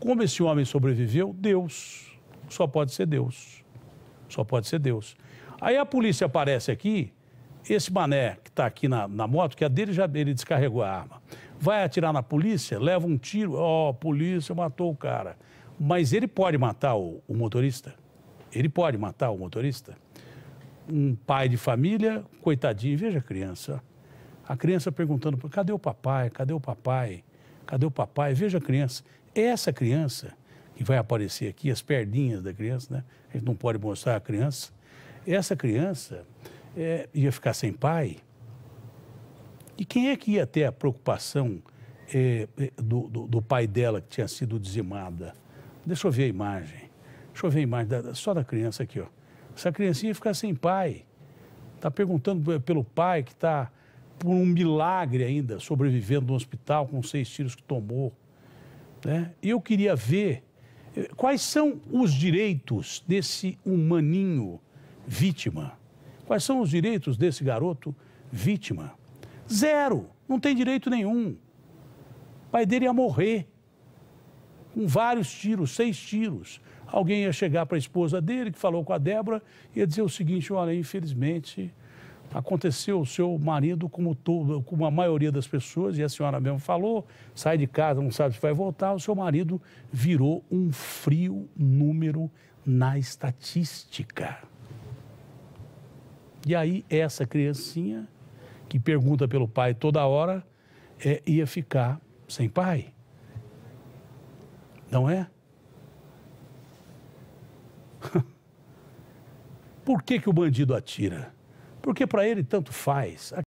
Como esse homem sobreviveu? Deus. Só pode ser Deus. Só pode ser Deus. Aí a polícia aparece aqui, esse mané que está aqui na, na, moto, que a é dele já ele descarregou a arma, vai atirar na polícia, leva um tiro, ó, oh, polícia matou o cara. Mas ele pode matar o, o motorista? Ele pode matar o motorista? Um pai de família, coitadinho, veja a criança. A criança perguntando, cadê o papai? Cadê o papai? Cadê o papai? Veja a criança. Essa criança que vai aparecer aqui, as perninhas da criança, né? A gente não pode mostrar a criança. Essa criança é, ia ficar sem pai. E quem é que ia ter a preocupação é, é do, do, do, pai dela que tinha sido dizimada? Deixa eu ver a imagem. Deixa eu ver a imagem da, só da criança aqui, ó. Essa criancinha ia ficar sem pai. Está perguntando é, pelo pai que está por um milagre ainda, sobrevivendo no hospital com seis tiros que tomou. Né? Eu queria ver eh, quais são os direitos desse humaninho vítima. Quais são os direitos desse garoto vítima? Zero, não tem direito nenhum. O pai dele ia morrer com vários tiros, seis tiros. Alguém ia chegar para a esposa dele, que falou com a Débora, e ia dizer o seguinte: olha, infelizmente aconteceu o seu marido, como, todo, como a maioria das pessoas, e a senhora mesmo falou, sai de casa, não sabe se vai voltar, o seu marido virou um frio número na estatística. E aí essa criancinha, que pergunta pelo pai toda hora, é, ia ficar sem pai. Não é? Por que, que o bandido atira? porque para ele tanto faz.